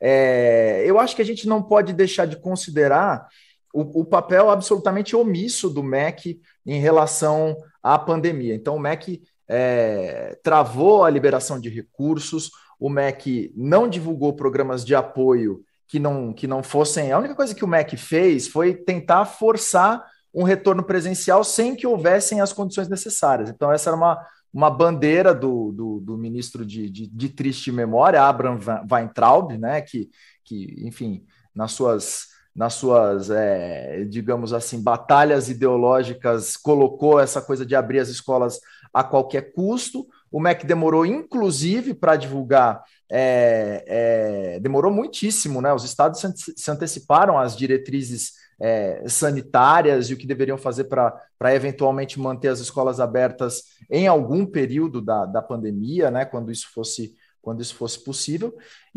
É, eu acho que a gente não pode deixar de considerar o, o, papel absolutamente omisso do MEC em relação à pandemia. Então, o MEC é, travou a liberação de recursos, o MEC não divulgou programas de apoio que não, que não fossem. A única coisa que o MEC fez foi tentar forçar um retorno presencial sem que houvessem as condições necessárias. Então, essa era uma, uma bandeira do, do, do ministro de, de, de, triste memória, Abraham Weintraub, né, que, que enfim, nas suas, nas suas é, digamos assim, batalhas ideológicas, colocou essa coisa de abrir as escolas a qualquer custo. O MEC demorou, inclusive, para divulgar, é, é, demorou muitíssimo, né? Os estados se anteciparam às diretrizes é, sanitárias e o que deveriam fazer para eventualmente manter as escolas abertas em algum período da, da pandemia, né, quando isso fosse quando isso fosse possível. E